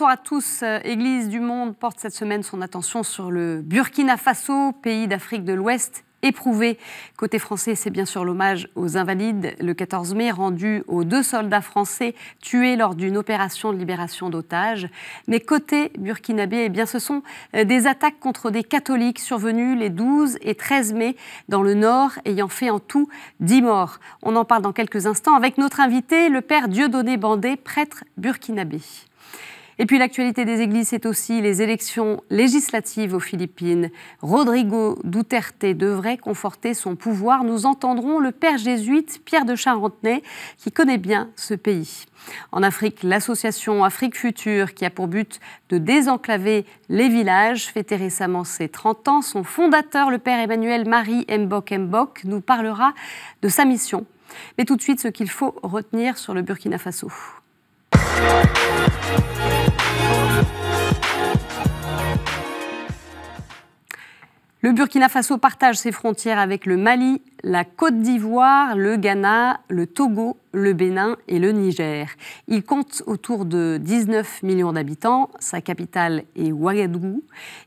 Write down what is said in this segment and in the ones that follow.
Bonsoir à tous. Euh, Église du Monde porte cette semaine son attention sur le Burkina Faso, pays d'Afrique de l'Ouest éprouvé. Côté français, c'est bien sûr l'hommage aux invalides le 14 mai rendu aux deux soldats français tués lors d'une opération de libération d'otages. Mais côté burkinabé, eh bien, ce sont euh, des attaques contre des catholiques survenues les 12 et 13 mai dans le nord, ayant fait en tout 10 morts. On en parle dans quelques instants avec notre invité, le père Dieudonné Bandé, prêtre burkinabé. Et puis l'actualité des églises, c'est aussi les élections législatives aux Philippines. Rodrigo Duterte devrait conforter son pouvoir. Nous entendrons le père jésuite Pierre de Charentenay, qui connaît bien ce pays. En Afrique, l'association Afrique Future, qui a pour but de désenclaver les villages, fêtait récemment ses 30 ans. Son fondateur, le père Emmanuel Marie Mbok Mbok, nous parlera de sa mission. Mais tout de suite, ce qu'il faut retenir sur le Burkina Faso. Le Burkina Faso partage ses frontières avec le Mali la Côte d'Ivoire, le Ghana, le Togo, le Bénin et le Niger. Il compte autour de 19 millions d'habitants. Sa capitale est Ouagadougou.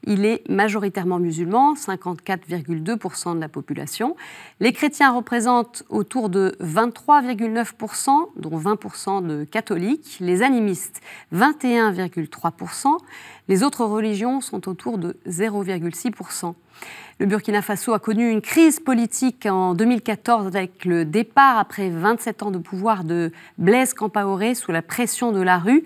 Il est majoritairement musulman, 54,2% de la population. Les chrétiens représentent autour de 23,9%, dont 20% de catholiques. Les animistes, 21,3%. Les autres religions sont autour de 0,6%. Le Burkina Faso a connu une crise politique en en 2014 avec le départ après 27 ans de pouvoir de Blaise Campaoré sous la pression de la rue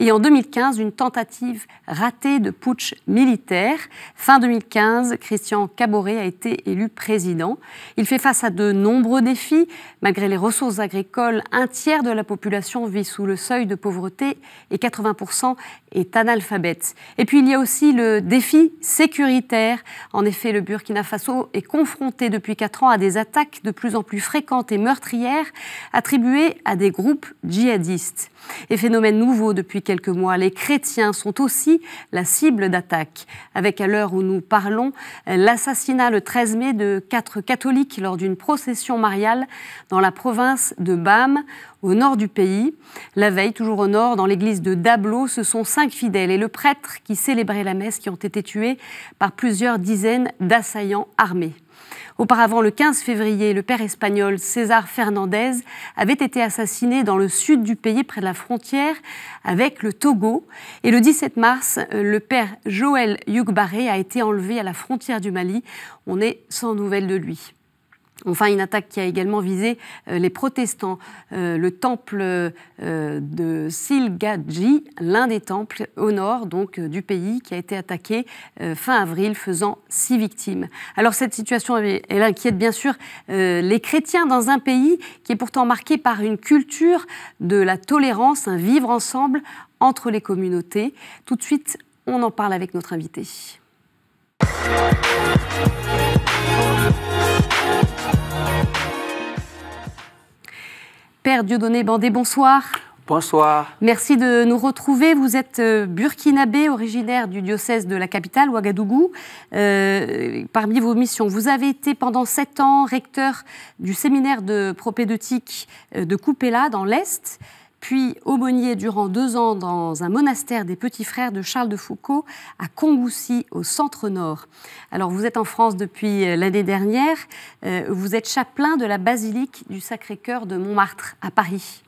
et en 2015 une tentative ratée de putsch militaire. Fin 2015, Christian Caboret a été élu président. Il fait face à de nombreux défis. Malgré les ressources agricoles, un tiers de la population vit sous le seuil de pauvreté et 80% est analphabète. Et puis il y a aussi le défi sécuritaire. En effet, le Burkina Faso est confronté depuis 4 ans à des attaques de plus en plus fréquentes et meurtrières attribuées à des groupes djihadistes. Et phénomène nouveau depuis quelques mois, les chrétiens sont aussi la cible d'attaque, Avec à l'heure où nous parlons, l'assassinat le 13 mai de quatre catholiques lors d'une procession mariale dans la province de Bâme, au nord du pays. La veille, toujours au nord, dans l'église de Dablo, ce sont cinq fidèles et le prêtre qui célébrait la messe qui ont été tués par plusieurs dizaines d'assaillants armés. Auparavant, le 15 février, le père espagnol César Fernandez avait été assassiné dans le sud du pays, près de la frontière avec le Togo. Et le 17 mars, le père Joël Yugbaré a été enlevé à la frontière du Mali. On est sans nouvelles de lui. Enfin, une attaque qui a également visé euh, les protestants. Euh, le temple euh, de Silgadji, l'un des temples au nord donc du pays, qui a été attaqué fin avril, faisant six victimes. Alors cette situation, inquiète bien sûr les chrétiens dans un pays qui est pourtant marqué par une culture de la tolérance, un vivre ensemble entre les communautés. Tout de suite, on en parle avec notre invité. Père Dieudonné Bandé, bonsoir. Bonsoir. Merci de nous retrouver. Vous êtes euh, burkinabé, originaire du diocèse de la capitale, Ouagadougou. Euh, parmi vos missions, vous avez été pendant sept ans recteur du séminaire de propédeutique euh, de Coupéla, dans l'Est puis aumônier durant deux ans dans un monastère des Petits Frères de Charles de Foucault à Congoussi, au centre-nord. Alors vous êtes en France depuis euh, l'année dernière, euh, vous êtes chapelain de la basilique du Sacré-Cœur de Montmartre à Paris.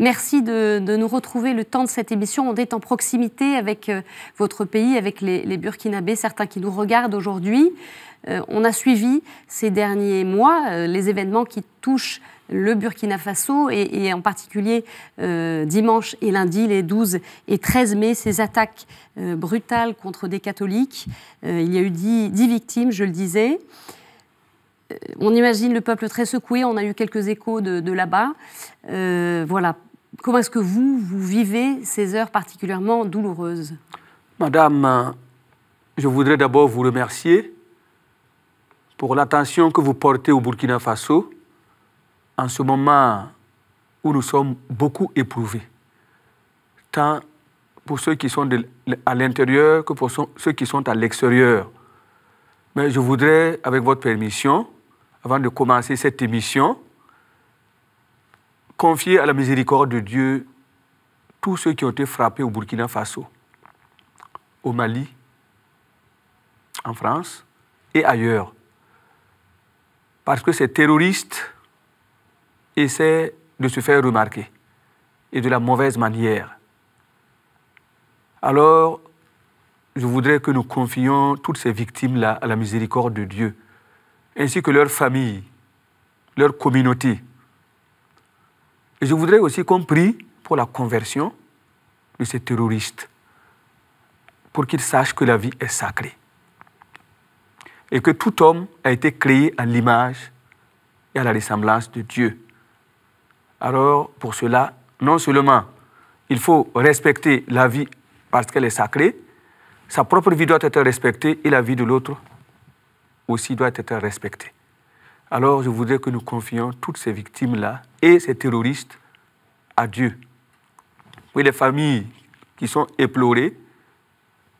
Merci de, nous retrouver le temps de cette émission. On est en proximité avec euh, votre pays, avec les, Burkinabés, certains qui nous regardent aujourd'hui. Euh, on a suivi ces derniers mois euh, les événements qui touchent le Burkina Faso et, en particulier dimanche et lundi, les 12 et 13 mai, ces attaques brutales contre des catholiques. il y a eu 10, victimes, je le disais. On imagine le peuple très secoué, on a eu quelques échos de, de là-bas. voilà, Comment est-ce que vous, vous vivez ces heures particulièrement douloureuses Madame, je voudrais d'abord vous remercier pour l'attention que vous portez au Burkina Faso en ce moment où nous sommes beaucoup éprouvés, tant pour ceux qui sont à l'intérieur que pour ceux qui sont à l'extérieur. Mais je voudrais, avec votre permission, avant de commencer cette émission, confier à la miséricorde de Dieu tous ceux qui ont été frappés au Burkina Faso, au Mali, en France et ailleurs. Parce que ces terroristes essaient de se faire remarquer et de la mauvaise manière. Alors, je voudrais que nous confions toutes ces victimes-là à la miséricorde de Dieu, ainsi que leurs familles, leurs communautés et je voudrais aussi qu'on prie pour la conversion de ces terroristes, pour qu'ils sachent que la vie est sacrée et que tout homme a été créé à l'image et à la ressemblance de Dieu. Alors, pour cela, non seulement il faut respecter la vie parce qu'elle est sacrée, sa propre vie doit être respectée et la vie de l'autre aussi doit être respectée. Alors je voudrais que nous confions toutes ces victimes-là et ces terroristes à Dieu. Oui, les familles qui sont éplorées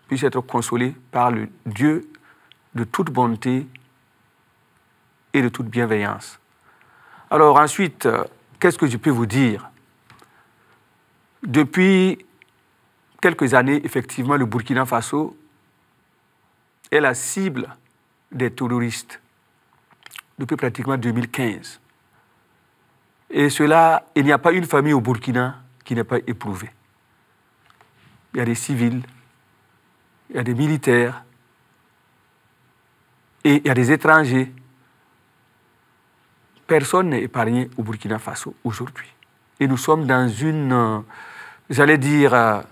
puissent être consolées par le Dieu de toute bonté et de toute bienveillance. Alors ensuite, qu'est-ce que je peux vous dire Depuis quelques années, effectivement, le Burkina Faso est la cible des terroristes depuis pratiquement 2015. Et cela, il n'y a pas une famille au Burkina qui n'est pas éprouvée. Il y a des civils, il y a des militaires, et il y a des étrangers. Personne n'est épargné au Burkina Faso aujourd'hui. Et nous sommes dans une, euh, j'allais dire, euh,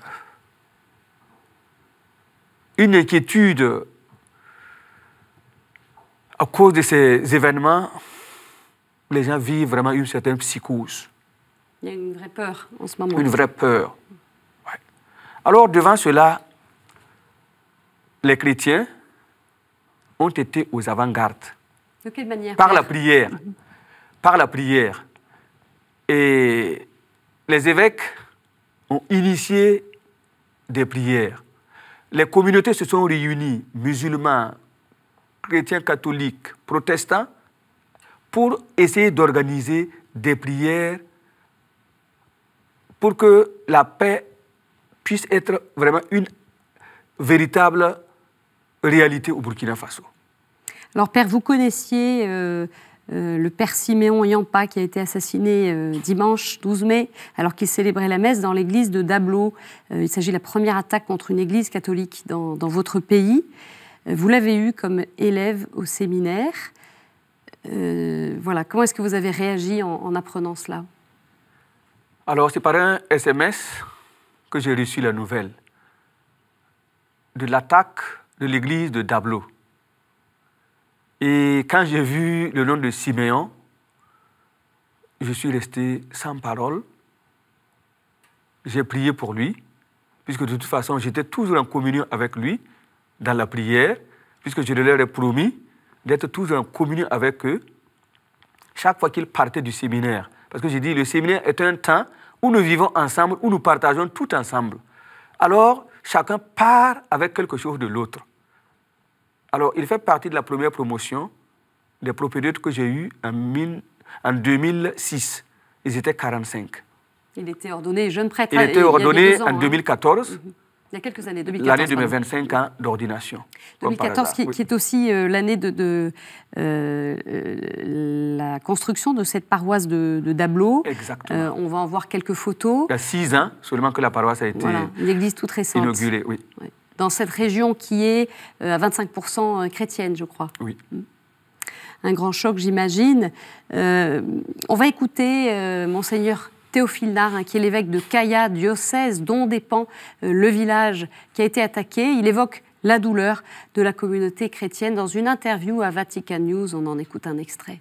une inquiétude à cause de ces événements, les gens vivent vraiment une certaine psychose. Il y a une vraie peur en ce moment. Une vraie peur. Alors devant cela, les chrétiens ont été aux avant-gardes. De quelle manière Par la prière. Par la prière. Et les évêques ont initié des prières. Les communautés se sont réunies, musulmans, chrétiens catholiques, protestants, pour essayer d'organiser des prières pour que la paix puisse être vraiment une véritable réalité au Burkina Faso. Alors, Père, vous connaissiez euh, euh, le Père Siméon Yampa qui a été assassiné euh, dimanche 12 mai, alors qu'il célébrait la messe dans l'église de Dablo. il s'agit de la première attaque contre une église catholique dans votre pays. Vous l'avez eu comme élève au séminaire. Euh, voilà, comment est-ce que vous avez réagi en, apprenant cela Alors, c'est par un SMS que j'ai reçu la nouvelle de l'attaque de l'église de Dablo. Et quand j'ai vu le nom de Siméon, je suis resté sans parole. J'ai prié pour lui, puisque de toute façon, j'étais toujours en communion avec lui dans la prière, puisque je leur ai promis d'être toujours en communion avec eux chaque fois qu'ils partaient du séminaire. Parce que j'ai dit, le séminaire est un temps où nous vivons ensemble, où nous partageons tout ensemble. Alors, chacun part avec quelque chose de l'autre. Alors, il fait partie de la première promotion des propriétaires que j'ai eu en, en 2006. Ils étaient 45. Il était ordonné jeune prêtre. Il hein, était ordonné en 2014. Hein. Il y a quelques années, 2014. L'année hein, de mes 25 ans d'ordination. 2014, qui, est aussi euh, l'année de, euh, euh, la construction de cette paroisse de, de Exactement. on va en voir quelques photos. Il y a six ans seulement que la paroisse a été voilà, une église toute récente. inaugurée. Oui. Dans cette région qui est à 25% chrétienne, je crois. Oui. Mm. un grand choc, j'imagine. on va écouter Monseigneur Théophile Nard, hein, qui est l'évêque de Kaya, diocèse dont dépend euh, le village qui a été attaqué. Il évoque la douleur de la communauté chrétienne dans une interview à Vatican News. On en écoute un extrait.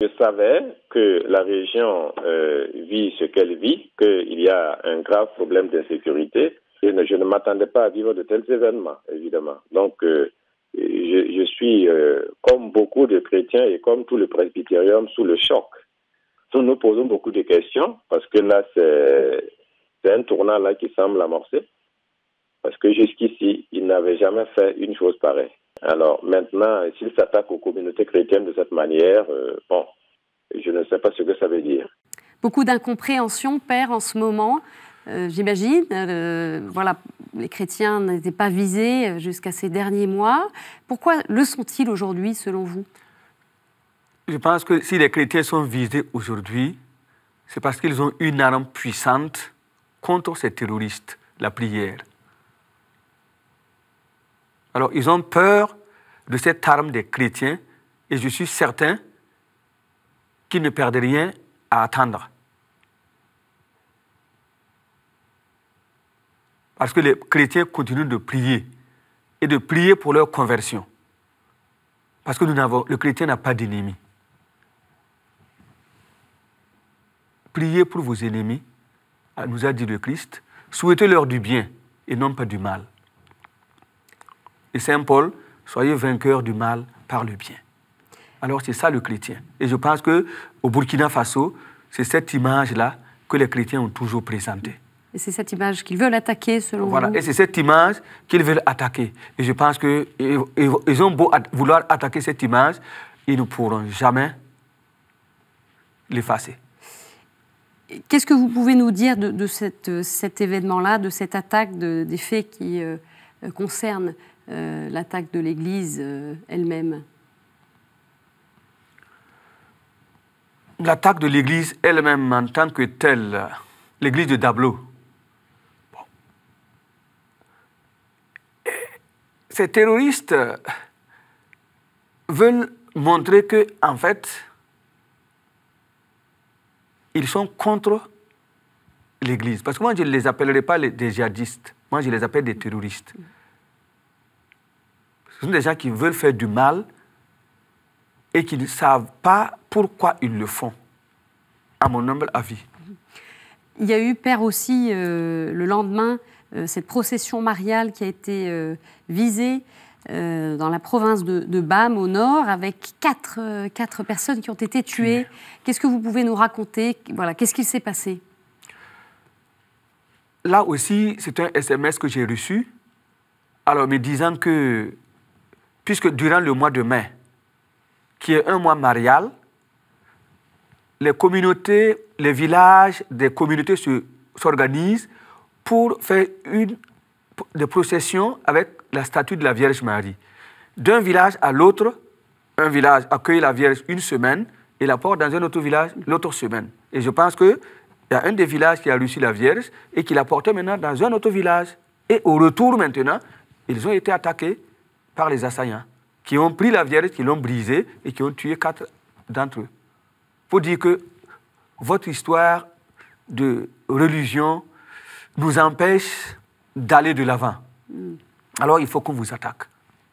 Je savais que la région euh, vit ce qu'elle vit, qu'il y a un grave problème d'insécurité. Je ne, je ne m'attendais pas à vivre de tels événements, évidemment. Donc, euh, je, suis, comme beaucoup de chrétiens et comme tout le presbytérium, sous le choc nous nous posons beaucoup de questions parce que là, c'est un tournant là qui semble amorcer. Parce que jusqu'ici, il n'avait jamais fait une chose pareille. Alors maintenant, s'il s'attaquent aux communautés chrétiennes de cette manière, euh, bon, je ne sais pas ce que ça veut dire. Beaucoup d'incompréhension perd en ce moment, euh, j'imagine. Euh, voilà, les chrétiens n'étaient pas visés jusqu'à ces derniers mois. Pourquoi le sont-ils aujourd'hui, selon vous je pense que si les chrétiens sont visés aujourd'hui, c'est parce qu'ils ont une arme puissante contre ces terroristes, la prière. Alors, ils ont peur de cette arme des chrétiens et je suis certain qu'ils ne perdent rien à attendre. Parce que les chrétiens continuent de prier et de prier pour leur conversion. Parce que le chrétien n'a pas d'ennemi. priez pour vos ennemis, nous a dit le Christ, souhaitez-leur du bien et non pas du mal. Et Saint Paul, soyez vainqueurs du mal par le bien. Alors c'est ça le chrétien. Et je pense que au Burkina Faso, c'est cette image-là que les chrétiens ont toujours présentée. Et c'est cette image qu'ils veulent attaquer, selon voilà. Et c'est cette image qu'ils veulent attaquer. Et je pense qu'ils ont beau vouloir attaquer cette image, ils ne pourront jamais l'effacer. Qu'est-ce que vous pouvez nous dire de, euh, cet événement-là, de cette attaque, des faits qui euh, concernent euh, l'attaque de l'Église elle-même L'attaque de l'Église elle-même en tant que telle, l'Église de Dablo, ces terroristes veulent montrer que, en fait, ils sont contre l'Église. Parce que moi, je ne les appellerai pas les, des djihadistes. Moi, je les appelle des terroristes. Ce sont des gens qui veulent faire du mal et qui ne savent pas pourquoi ils le font, à mon humble avis. Il y a eu, Père, aussi, euh, le lendemain, euh, cette procession mariale qui a été euh, visée. Euh, dans la province de, Bam, au nord, avec quatre, euh, quatre personnes qui ont été tuées. Qu'est-ce que vous pouvez nous raconter Voilà, qu'est-ce qu'il s'est passé Là aussi, c'est un SMS que j'ai reçu, alors me disant que, puisque durant le mois de mai, qui est un mois marial, les communautés, les villages des communautés s'organisent pour faire une de procession avec la statue de la Vierge Marie. D'un village à l'autre, un village accueille la Vierge une semaine et la porte dans un autre village l'autre semaine. Et je pense qu'il y a un des villages qui a reçu la Vierge et qui l'a portait maintenant dans un autre village. Et au retour maintenant, ils ont été attaqués par les assaillants qui ont pris la Vierge, qui l'ont brisée et qui ont tué quatre d'entre eux. Pour dire que votre histoire de religion nous empêche d'aller de l'avant. Hmm. Alors il faut qu'on vous attaque.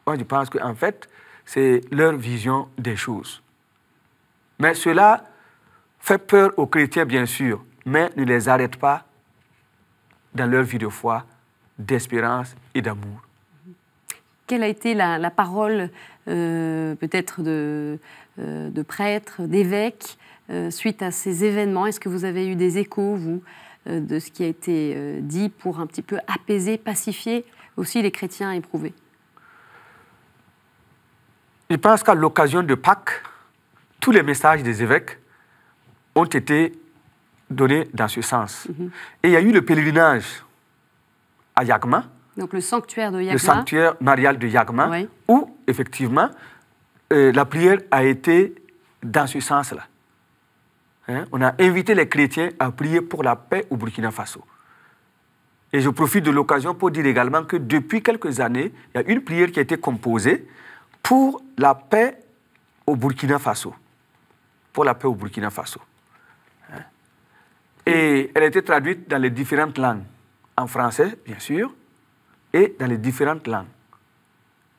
Moi, je pense qu'en fait, c'est leur vision des choses. Mais cela fait peur aux chrétiens, bien sûr, mais ne les arrête pas dans leur vie de foi, d'espérance et d'amour. Quelle a été la, parole euh, peut-être euh, de, prêtres, d'évêques, euh, suite à ces événements Est-ce que vous avez eu des échos, vous, euh, de ce qui a été euh, dit pour un petit peu apaiser, pacifier aussi les chrétiens éprouvés Je pense qu'à l'occasion de Pâques, tous les messages des évêques ont été donnés dans ce sens. Mm-hmm. Et il y a eu le pèlerinage à Yagma. Donc le sanctuaire de Yagma. Le sanctuaire marial de Yagma, où effectivement euh, la prière a été dans ce sens-là. Hein, on a invité les chrétiens à prier pour la paix au Burkina Faso. Et je profite de l'occasion pour dire également que depuis quelques années, il y a une prière qui a été composée pour la paix au Burkina Faso. Pour la paix au Burkina Faso. Hein. Et elle a été traduite dans les différentes langues. En français, bien sûr, et dans les différentes langues.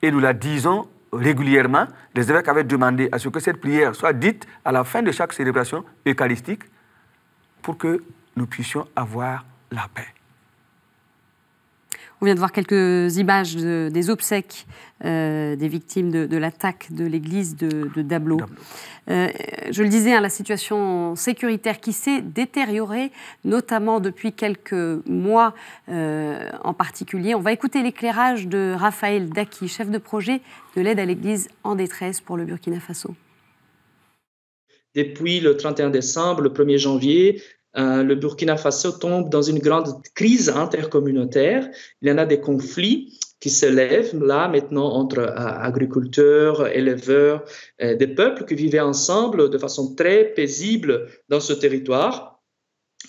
Et nous la disons régulièrement, les évêques avaient demandé à ce que cette prière soit dite à la fin de chaque célébration eucharistique pour que nous puissions avoir la paix. On vient de voir quelques images des obsèques euh, des victimes de, l'attaque de l'église de, Dablo. Euh, je le disais, hein, la situation sécuritaire qui s'est détériorée, notamment depuis quelques mois euh, en particulier. On va écouter l'éclairage de Raphaël Daki, chef de projet de l'aide à l'église en détresse pour le Burkina Faso. Depuis le 31 décembre, le 1er janvier, euh, le Burkina Faso tombe dans une grande crise intercommunautaire. Il y en a des conflits qui se lèvent là maintenant entre euh, agriculteurs, éleveurs, euh, des peuples qui vivaient ensemble de façon très paisible dans ce territoire,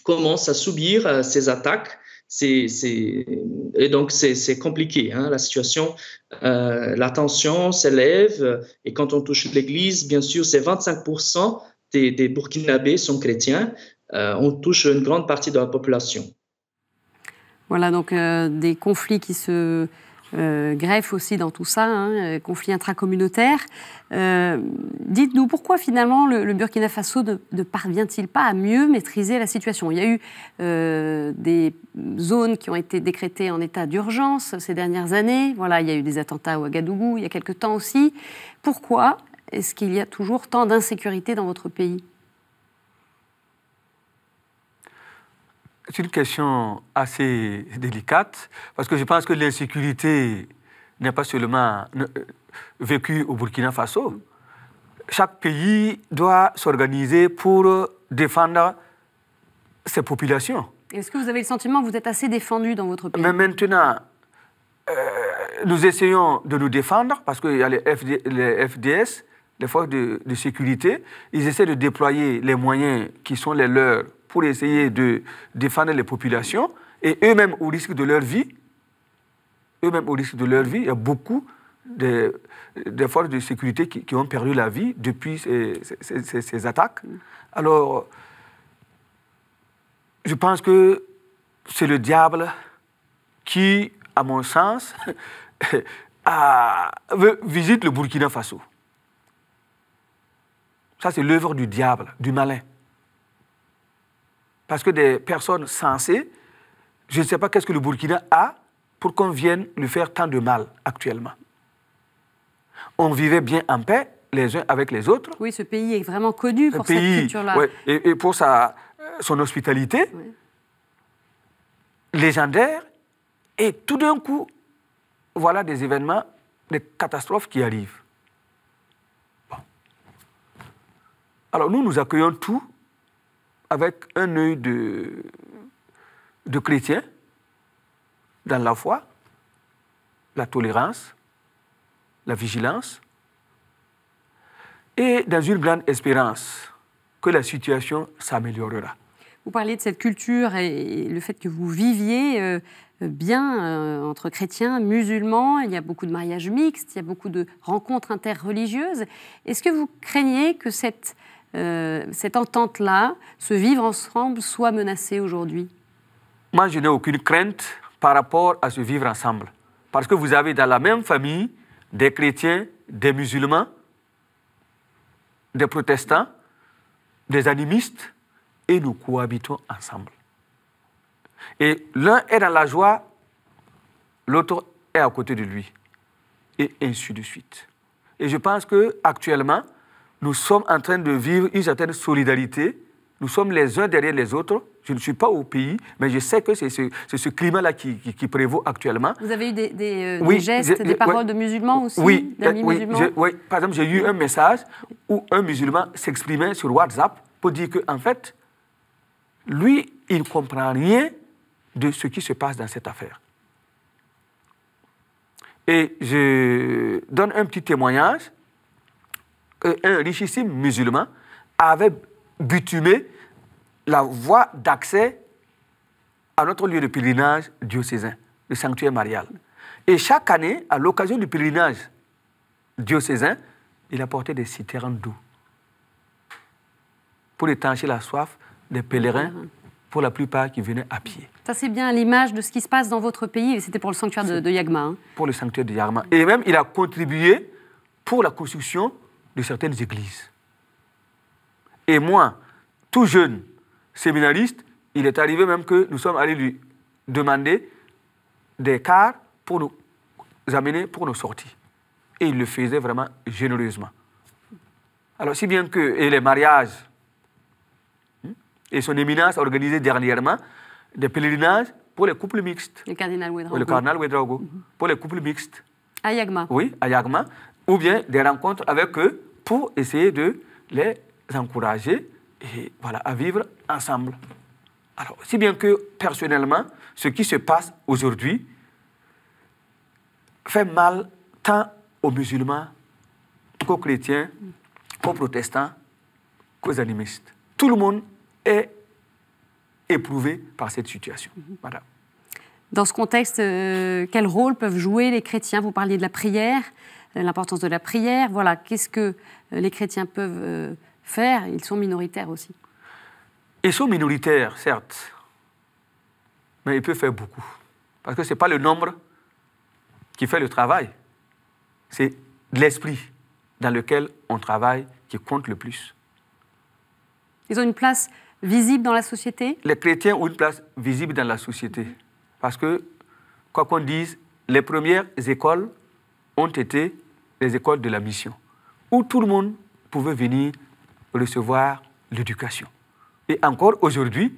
commencent à subir ces attaques. et donc c'est compliqué. Hein, la situation, la tension s'élève. Et quand on touche l'Église, bien sûr, c'est 25 des, des, Burkinabés sont chrétiens, euh, on touche une grande partie de la population. Voilà, donc euh, des conflits qui se euh, greffent aussi dans tout ça, hein, conflits intracommunautaires. Dites-nous pourquoi finalement le, Burkina Faso ne, parvient-il pas à mieux maîtriser la situation Il y a eu des zones qui ont été décrétées en état d'urgence ces dernières années. Voilà, il y a eu des attentats à Ouagadougou il y a quelque temps aussi. Pourquoi est-ce qu'il y a toujours tant d'insécurité dans votre pays c'est une question assez délicate, parce que je pense que l'insécurité n'est pas seulement euh, vécue au Burkina Faso. Chaque pays doit s'organiser pour défendre ses populations. Est-ce que vous avez le sentiment que vous êtes assez défendu dans votre pays Mais maintenant, euh, nous essayons de nous défendre parce qu'il y a les, FDS, les forces de, de sécurité, ils essaient de déployer les moyens qui sont les leurs pour essayer de défendre les populations et eux-mêmes au risque de leur vie. Eux-mêmes au risque de leur vie. Il y a beaucoup de forces de sécurité qui, ont perdu la vie depuis ces, attaques. Alors, je pense que c'est le diable qui, à mon sens, visite le Burkina Faso. Ça, c'est l'œuvre du diable, du malin. Parce que des personnes sensées, je ne sais pas qu'est-ce que le Burkina a pour qu'on vienne lui faire tant de mal actuellement. On vivait bien en paix les uns avec les autres. Oui, ce pays est vraiment connu pour cette culture-là. et, pour sa, euh, son hospitalité légendaire. Et tout d'un coup, voilà des événements, des catastrophes qui arrivent. Alors nous, nous accueillons tout avec un œil de, de chrétien dans la foi, la tolérance, la vigilance, et dans une grande espérance que la situation s'améliorera. Vous parlez de cette culture et le fait que vous viviez euh, bien euh, entre chrétiens, musulmans, il y a beaucoup de mariages mixtes, il y a beaucoup de rencontres interreligieuses. Est-ce que vous craignez que cette euh, cette entente-là, ce vivre ensemble, soit menacé aujourd'hui Moi, je n'ai aucune crainte par rapport à ce vivre ensemble. Parce que vous avez dans la même famille des chrétiens, des musulmans, des protestants, des animistes, et nous cohabitons ensemble. Et l'un est dans la joie, l'autre est à côté de lui, et ainsi de suite. Et je pense que actuellement, nous sommes en train de vivre une certaine solidarité. Nous sommes les uns derrière les autres. Je ne suis pas au pays, mais je sais que c'est ce, climat-là qui, prévaut actuellement. Vous avez eu des, euh, gestes, des paroles de musulmans aussi Oui, Par exemple, j'ai eu un message où un musulman s'exprimait sur WhatsApp pour dire qu'en en fait, lui, il ne comprend rien de ce qui se passe dans cette affaire. Et je donne un petit témoignage euh, un richissime musulman avait bitumé la voie d'accès à notre lieu de pèlerinage diocésain, le sanctuaire marial. Et chaque année, à l'occasion du pèlerinage diocésain, il apportait des citernes d'eau pour étancher la soif des pèlerins, pour la plupart qui venaient à pied. Ça, c'est bien l'image de ce qui se passe dans votre pays. et C'était pour le sanctuaire de, Yagma. Hein. Pour le sanctuaire de Yagma. Et même, il a contribué pour la construction de certaines églises. Et moi, tout jeune séminariste, il est arrivé même que nous sommes allés lui demander des cars pour nous amener pour nos sorties. Et il le faisait vraiment généreusement. Alors, si bien que et les mariages, hein, et son éminence a organisé dernièrement des pèlerinages pour les couples mixtes. Le cardinal Ouedraogo. le cardinal Pour les couples mixtes. À Oui, à Yagma ou bien des rencontres avec eux pour essayer de les encourager et voilà, à vivre ensemble. Alors, si bien que personnellement, ce qui se passe aujourd'hui fait mal tant aux musulmans qu'aux chrétiens, qu'aux protestants, qu'aux animistes. Tout le monde est éprouvé par cette situation. Mhm. Dans ce contexte, euh, quel rôle peuvent jouer les chrétiens Vous parliez de la prière l'importance de la prière. Voilà, qu'est-ce que euh, les chrétiens peuvent euh, faire Ils sont minoritaires aussi. Ils sont minoritaires, certes, mais ils peuvent faire beaucoup. Parce que ce n'est pas le nombre qui fait le travail, c'est l'esprit dans lequel on travaille qui compte le plus. Ils ont une place visible dans la société Les chrétiens ont une place visible dans la société. Parce que, quoi qu'on dise, les premières écoles ont été les écoles de la mission, où tout le monde pouvait venir recevoir l'éducation. Et encore aujourd'hui,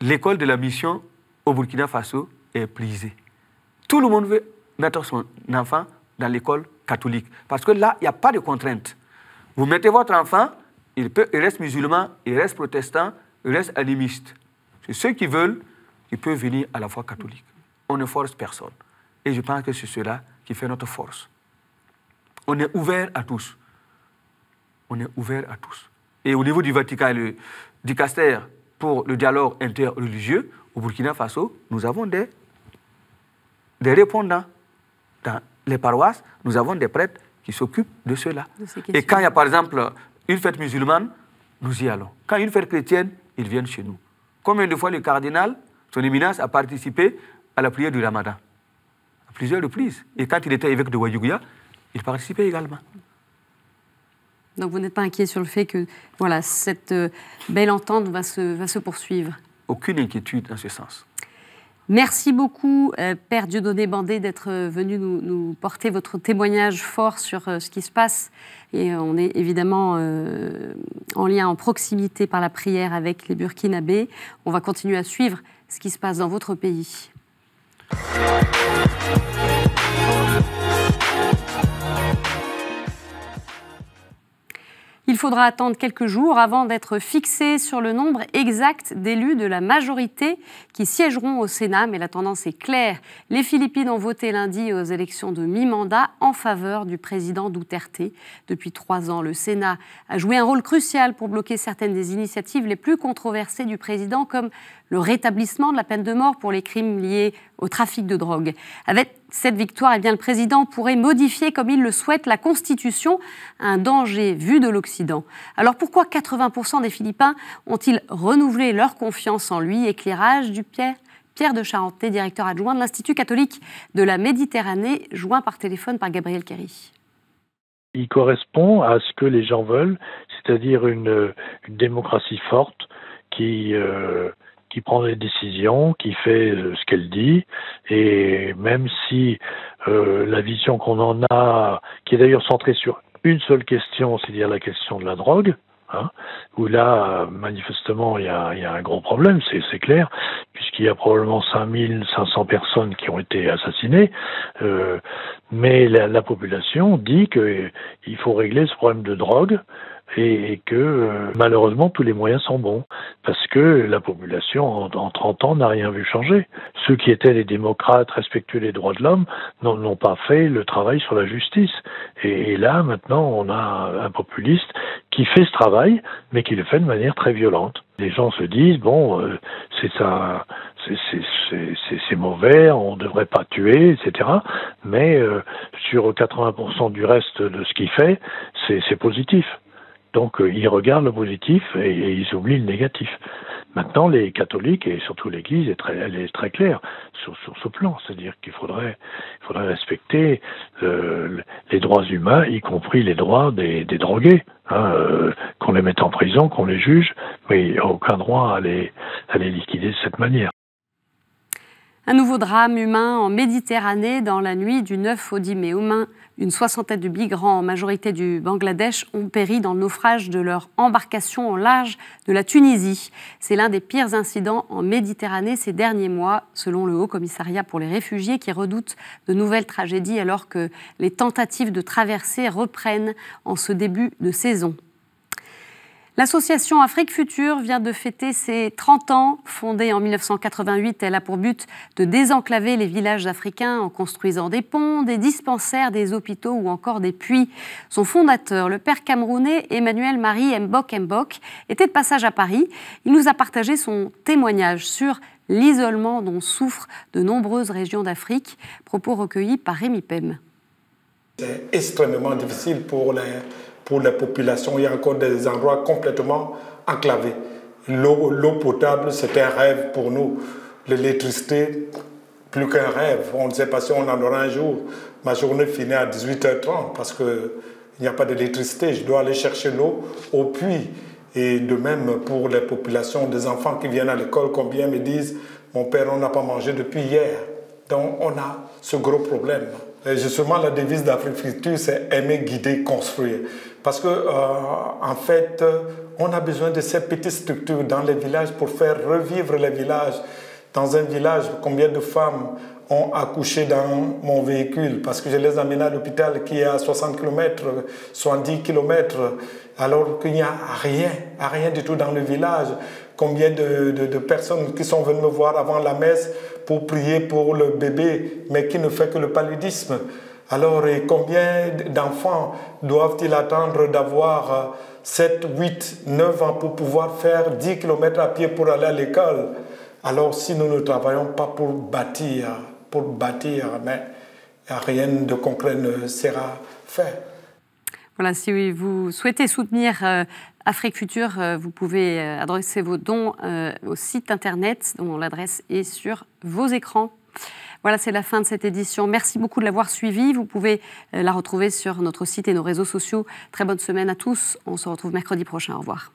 l'école de la mission au Burkina Faso est prisée. Tout le monde veut mettre son enfant dans l'école catholique, parce que là, il n'y a pas de contraintes. Vous mettez votre enfant, il, peut, il reste musulman, il reste protestant, il reste animiste. C'est ceux qui veulent, ils peuvent venir à la foi catholique. On ne force personne. Et je pense que c'est cela qui fait notre force. On est ouvert à tous. On est ouvert à tous. Et au niveau du Vatican et du Caster, pour le dialogue interreligieux, au Burkina Faso, nous avons des, des répondants. Dans les paroisses, nous avons des prêtres qui s'occupent de cela. et quand il y a, par exemple, une fête musulmane, nous y allons. Quand une fête chrétienne, ils viennent chez nous. Combien de fois le cardinal, son éminence, a participé à la prière du ramadan plusieurs plus. Et quand il était évêque de Wayuguya, il participait également. Donc vous n'êtes pas inquiet sur le fait que voilà, cette euh, belle entente va se, va se poursuivre Aucune inquiétude dans ce sens. Merci beaucoup, euh, Père Dieudonné Bandé, d'être euh, venu nous, porter votre témoignage fort sur ce qui se passe. Et on est évidemment en lien, en proximité par la prière avec les Burkinabés. On va continuer à suivre ce qui se passe dans votre pays. Thank you. Il faudra attendre quelques jours avant d'être fixé sur le nombre exact d'élus de la majorité qui siégeront au Sénat, mais la tendance est claire. Les Philippines ont voté lundi aux élections de mi-mandat en faveur du président Duterte. Depuis trois ans, le Sénat a joué un rôle crucial pour bloquer certaines des initiatives les plus controversées du président, comme le rétablissement de la peine de mort pour les crimes liés au trafic de drogue cette victoire, et eh bien, le président pourrait modifier comme il le souhaite la Constitution, un danger vu de l'Occident. Alors pourquoi 80% des Philippins ont-ils renouvelé leur confiance en lui Éclairage du Pierre, Pierre de Charentais, directeur adjoint de l'Institut catholique de la Méditerranée, joint par téléphone par Gabriel Kerry il correspond à ce que les gens veulent, c'est-à-dire une, démocratie forte qui euh, qui prend des décisions, qui fait euh, ce qu'elle dit, et même si euh, la vision qu'on en a, qui est d'ailleurs centrée sur une seule question, c'est-à-dire la question de la drogue, hein, où là, manifestement, il y a, un gros problème, c'est clair, puisqu'il y a probablement 5500 personnes qui ont été assassinées, euh, mais la, la population dit qu'il faut régler ce problème de drogue, et, que euh, malheureusement tous les moyens sont bons parce que la population en, trente 30 ans n'a rien vu changer. Ceux qui étaient les démocrates respectueux des droits de l'homme n'ont pas fait le travail sur la justice. Et, là maintenant on a un populiste qui fait ce travail mais qui le fait de manière très violente. Les gens se disent bon euh, c'est ça c'est mauvais, on ne devrait pas tuer, etc. Mais euh, sur 80% du reste de ce qu'il fait, c'est positif. Donc euh, ils regardent le positif et, ils oublient le négatif. Maintenant, les catholiques et surtout l'Église, est très, elle est très claire sur, ce plan, c'est-à-dire qu'il faudrait, il respecter euh, les droits humains, y compris les droits des, drogués, hein, euh, qu'on les mette en prison, qu'on les juge, mais il n'y aucun droit à les, à les liquider de cette manière. Un nouveau drame humain en Méditerranée dans la nuit du 9 au 10 mai. Au moins une soixantaine de migrants, en majorité du Bangladesh, ont péri dans le naufrage de leur embarcation au large de la Tunisie. C'est l'un des pires incidents en Méditerranée ces derniers mois, selon le Haut Commissariat pour les réfugiés, qui redoute de nouvelles tragédies alors que les tentatives de traversée reprennent en ce début de saison. L'association Afrique Future vient de fêter ses 30 ans. Fondée en 1988, elle a pour but de désenclaver les villages africains en construisant des ponts, des dispensaires, des hôpitaux ou encore des puits. Son fondateur, le père camerounais Emmanuel Marie Mbok Mbok, était de passage à Paris. Il nous a partagé son témoignage sur l'isolement dont souffrent de nombreuses régions d'Afrique, propos recueillis par Rémi Pem. C'est extrêmement difficile pour les pour les populations. Il y a encore des endroits complètement enclavés. L'eau potable, c'est un rêve pour nous. L'électricité, plus qu'un rêve. On ne sait pas si on en aura un jour. Ma journée finit à 18h30 parce qu'il n'y a pas d'électricité. Je dois aller chercher l'eau au puits. Et de même pour les populations des enfants qui viennent à l'école, combien me disent Mon père, on n'a pas mangé depuis hier. Donc on a ce gros problème. Et justement, la devise d'Afrique d'Africulture, c'est aimer, guider, construire. Parce qu'en euh, fait, on a besoin de ces petites structures dans les villages pour faire revivre les villages. Dans un village, combien de femmes ont accouché dans mon véhicule parce que je les emmène à l'hôpital qui est à 60 km, 70 km, alors qu'il n'y a rien, rien du tout dans le village. Combien de, de, personnes qui sont venues me voir avant la messe pour prier pour le bébé, mais qui ne fait que le paludisme. Alors, combien d'enfants doivent-ils attendre d'avoir 7, 8, 9 ans pour pouvoir faire 10 km à pied pour aller à l'école Alors, si nous ne travaillons pas pour bâtir, pour bâtir, mais rien de concret ne sera fait. Voilà, si vous souhaitez soutenir euh, Afrique future euh, vous pouvez euh, adresser vos dons au site internet dont l'adresse est sur vos écrans. Voilà, c'est la fin de cette édition. Merci beaucoup de l'avoir suivie. Vous pouvez euh, la retrouver sur notre site et nos réseaux sociaux. Très bonne semaine à tous. On se retrouve mercredi prochain. Au revoir.